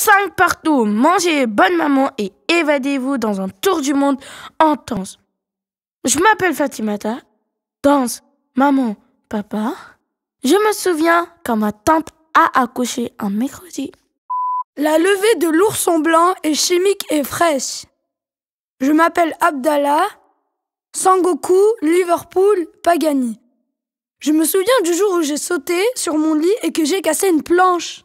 5 partout, mangez bonne maman et évadez-vous dans un tour du monde en danse. Je m'appelle Fatimata, danse, maman, papa. Je me souviens quand ma tante a accouché un mercredi. La levée de l'ourson blanc est chimique et fraîche. Je m'appelle Abdallah, Sangoku, Liverpool, Pagani. Je me souviens du jour où j'ai sauté sur mon lit et que j'ai cassé une planche.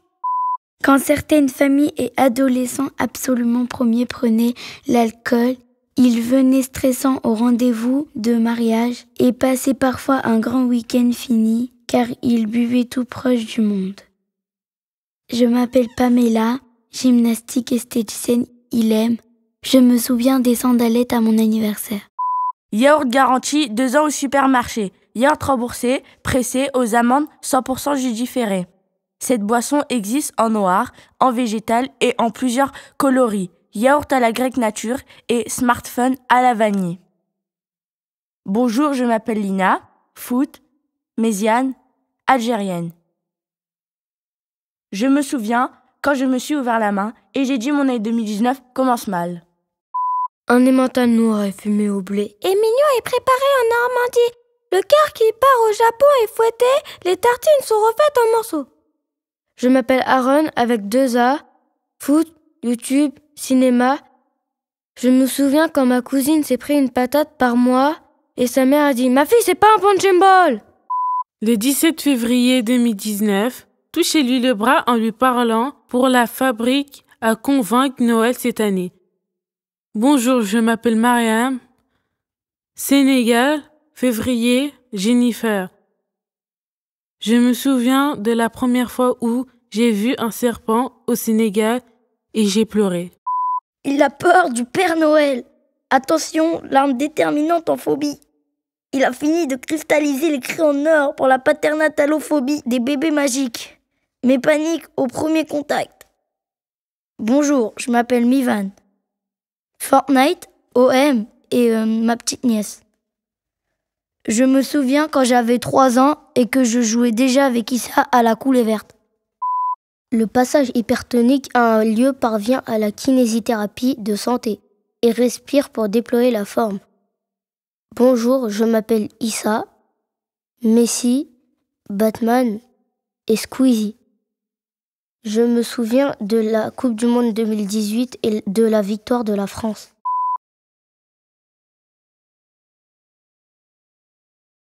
Quand certaines familles et adolescents absolument premiers prenaient l'alcool, ils venaient stressants au rendez-vous de mariage et passaient parfois un grand week-end fini car ils buvaient tout proche du monde. Je m'appelle Pamela, gymnastique esthéticienne il aime. Je me souviens des sandalettes à mon anniversaire. Yaourt garanti, deux ans au supermarché. Yaourt remboursé, pressé, aux amendes, 100% judiféré. Cette boisson existe en noir, en végétal et en plusieurs coloris, yaourt à la grecque nature et smartphone à la vanille. Bonjour, je m'appelle Lina, foot, mésiane, algérienne. Je me souviens quand je me suis ouvert la main et j'ai dit mon année 2019 commence mal. Un émantane noir est fumé au blé et mignon est préparé en Normandie. Le cœur qui part au Japon est fouetté, les tartines sont refaites en morceaux. Je m'appelle Aaron avec deux A. Foot, YouTube, cinéma. Je me souviens quand ma cousine s'est pris une patate par mois et sa mère a dit Ma fille, c'est pas un punching ball Le 17 février 2019, touchez-lui le bras en lui parlant pour la fabrique à convaincre Noël cette année. Bonjour, je m'appelle Mariam. Sénégal, février, Jennifer. Je me souviens de la première fois où j'ai vu un serpent au Sénégal et j'ai pleuré. Il a peur du Père Noël. Attention, l'arme déterminante en phobie. Il a fini de cristalliser les cris en or pour la paternatalophobie des bébés magiques. Mais panique au premier contact. Bonjour, je m'appelle Mivan. Fortnite, OM et euh, ma petite nièce. Je me souviens quand j'avais 3 ans et que je jouais déjà avec Issa à la coulée verte. Le passage hypertonique à un lieu parvient à la kinésithérapie de santé et respire pour déployer la forme. Bonjour, je m'appelle Issa, Messi, Batman et Squeezie. Je me souviens de la Coupe du Monde 2018 et de la victoire de la France.